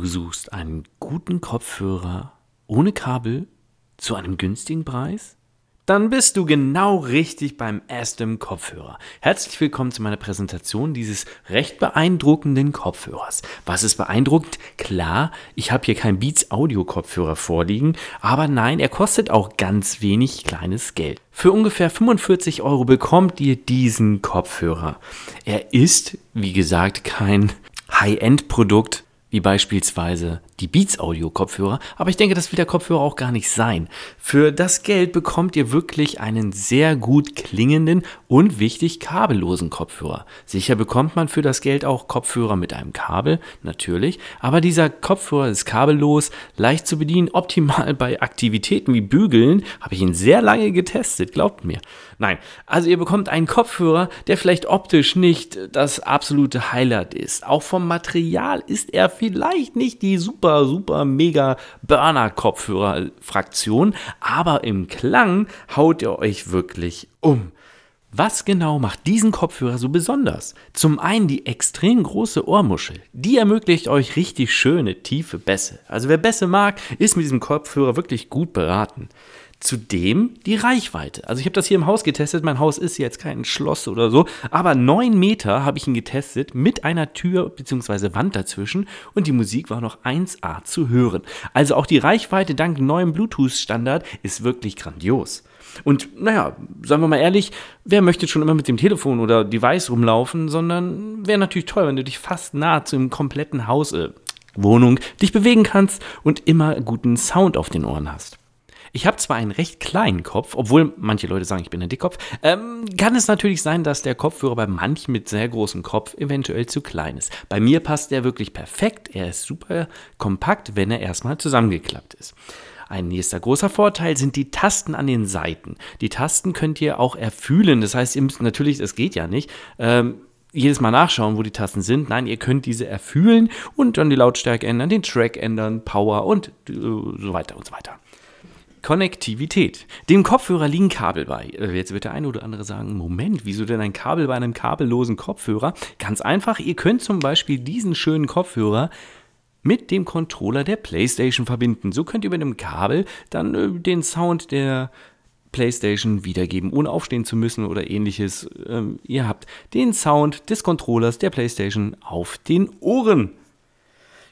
Du suchst einen guten Kopfhörer ohne Kabel zu einem günstigen Preis? Dann bist du genau richtig beim Astem Kopfhörer. Herzlich willkommen zu meiner Präsentation dieses recht beeindruckenden Kopfhörers. Was ist beeindruckend? Klar, ich habe hier keinen Beats Audio Kopfhörer vorliegen, aber nein, er kostet auch ganz wenig kleines Geld. Für ungefähr 45 Euro bekommt ihr diesen Kopfhörer. Er ist, wie gesagt, kein High-End-Produkt, wie beispielsweise die Beats Audio Kopfhörer, aber ich denke, das will der Kopfhörer auch gar nicht sein. Für das Geld bekommt ihr wirklich einen sehr gut klingenden und wichtig kabellosen Kopfhörer. Sicher bekommt man für das Geld auch Kopfhörer mit einem Kabel, natürlich, aber dieser Kopfhörer ist kabellos, leicht zu bedienen, optimal bei Aktivitäten wie Bügeln, habe ich ihn sehr lange getestet, glaubt mir. Nein, also ihr bekommt einen Kopfhörer, der vielleicht optisch nicht das absolute Highlight ist. Auch vom Material ist er vielleicht nicht die super, super, mega Burner-Kopfhörer-Fraktion, aber im Klang haut er euch wirklich um. Was genau macht diesen Kopfhörer so besonders? Zum einen die extrem große Ohrmuschel. Die ermöglicht euch richtig schöne, tiefe Bässe. Also wer Bässe mag, ist mit diesem Kopfhörer wirklich gut beraten. Zudem die Reichweite. Also ich habe das hier im Haus getestet. Mein Haus ist jetzt kein Schloss oder so, aber 9 Meter habe ich ihn getestet mit einer Tür bzw. Wand dazwischen und die Musik war noch 1A zu hören. Also auch die Reichweite dank neuem Bluetooth-Standard ist wirklich grandios. Und naja, sagen wir mal ehrlich, wer möchte schon immer mit dem Telefon oder Device rumlaufen, sondern wäre natürlich toll, wenn du dich fast nahezu im kompletten Haus, äh, Wohnung, dich bewegen kannst und immer guten Sound auf den Ohren hast. Ich habe zwar einen recht kleinen Kopf, obwohl manche Leute sagen, ich bin ein Dickkopf, ähm, kann es natürlich sein, dass der Kopfhörer bei manchen mit sehr großem Kopf eventuell zu klein ist. Bei mir passt er wirklich perfekt, er ist super kompakt, wenn er erstmal zusammengeklappt ist. Ein nächster großer Vorteil sind die Tasten an den Seiten. Die Tasten könnt ihr auch erfühlen. Das heißt, ihr müsst natürlich, das geht ja nicht, ähm, jedes Mal nachschauen, wo die Tasten sind. Nein, ihr könnt diese erfühlen und dann die Lautstärke ändern, den Track ändern, Power und äh, so weiter und so weiter. Konnektivität. Dem Kopfhörer liegen Kabel bei. Äh, jetzt wird der eine oder andere sagen, Moment, wieso denn ein Kabel bei einem kabellosen Kopfhörer? Ganz einfach, ihr könnt zum Beispiel diesen schönen Kopfhörer mit dem Controller der PlayStation verbinden. So könnt ihr mit einem Kabel dann äh, den Sound der PlayStation wiedergeben, ohne aufstehen zu müssen oder ähnliches. Ähm, ihr habt den Sound des Controllers der PlayStation auf den Ohren.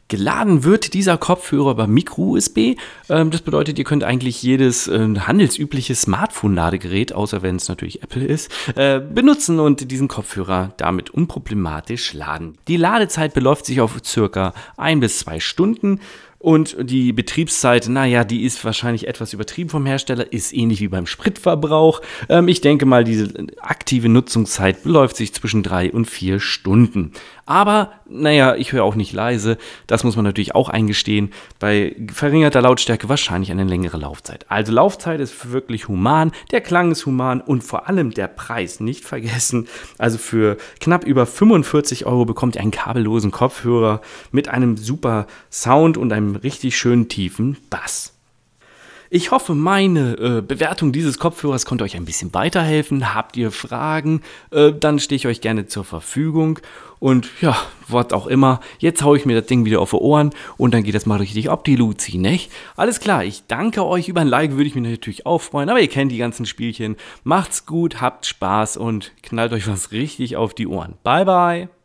Geladen wird dieser Kopfhörer über Micro-USB. Ähm, das bedeutet, ihr könnt eigentlich jedes äh, handelsübliche Smartphone-Ladegerät, außer wenn es natürlich Apple ist, äh, benutzen und diesen Kopfhörer damit unproblematisch laden. Die Ladezeit beläuft sich auf circa ein bis zwei Stunden und die Betriebszeit, naja, die ist wahrscheinlich etwas übertrieben vom Hersteller, ist ähnlich wie beim Spritverbrauch. Ähm, ich denke mal, diese aktive Nutzungszeit beläuft sich zwischen drei und vier Stunden. Aber, naja, ich höre auch nicht leise. Das muss man natürlich auch eingestehen. Bei verringerter Lautstärke wahrscheinlich eine längere Laufzeit. Also Laufzeit ist wirklich human, der Klang ist human und vor allem der Preis nicht vergessen. Also für knapp über 45 Euro bekommt ihr einen kabellosen Kopfhörer mit einem super Sound und einem richtig schönen tiefen Bass. Ich hoffe, meine äh, Bewertung dieses Kopfhörers konnte euch ein bisschen weiterhelfen. Habt ihr Fragen, äh, dann stehe ich euch gerne zur Verfügung. Und ja, was auch immer. Jetzt haue ich mir das Ding wieder auf die Ohren und dann geht das mal richtig ab die Luzi, nicht? Alles klar, ich danke euch. Über ein Like würde ich mich natürlich auch freuen, aber ihr kennt die ganzen Spielchen. Macht's gut, habt Spaß und knallt euch was richtig auf die Ohren. Bye, bye.